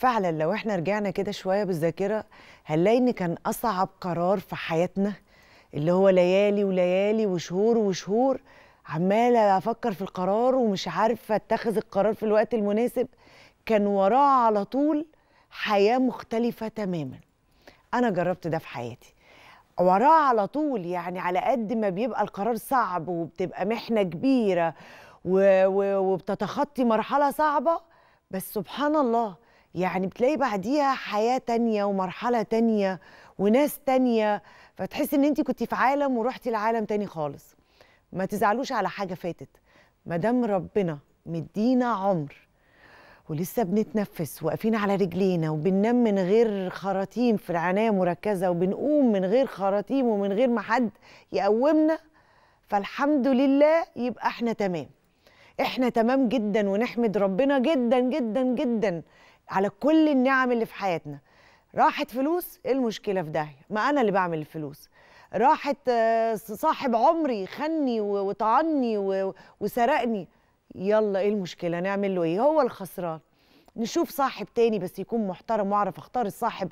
فعلا لو احنا رجعنا كده شويه بالذاكره هنلاقي ان كان اصعب قرار في حياتنا اللي هو ليالي وليالي وشهور وشهور عماله افكر في القرار ومش عارفه اتخذ القرار في الوقت المناسب كان وراه على طول حياه مختلفه تماما انا جربت ده في حياتي وراه على طول يعني على قد ما بيبقى القرار صعب وبتبقى محنه كبيره وبتتخطي مرحله صعبه بس سبحان الله يعني بتلاقي بعديها حياة تانية ومرحلة تانية وناس تانية فتحس ان انت كنت في عالم ورحتي لعالم تاني خالص ما تزعلوش على حاجة فاتت مدام ربنا مدينا عمر ولسه بنتنفس واقفين على رجلينا وبننام من غير خراطيم في العناية مركزة وبنقوم من غير خراطيم ومن غير ما حد يقومنا فالحمد لله يبقى احنا تمام احنا تمام جدا ونحمد ربنا جدا جدا جدا على كل النعم اللي في حياتنا راحت فلوس ايه المشكله في داهيه ما انا اللي بعمل الفلوس راحت آه، صاحب عمري خني وطعني وسرقني يلا ايه المشكله نعمل له ايه هو الخسران نشوف صاحب تاني بس يكون محترم واعرف اختار الصاحب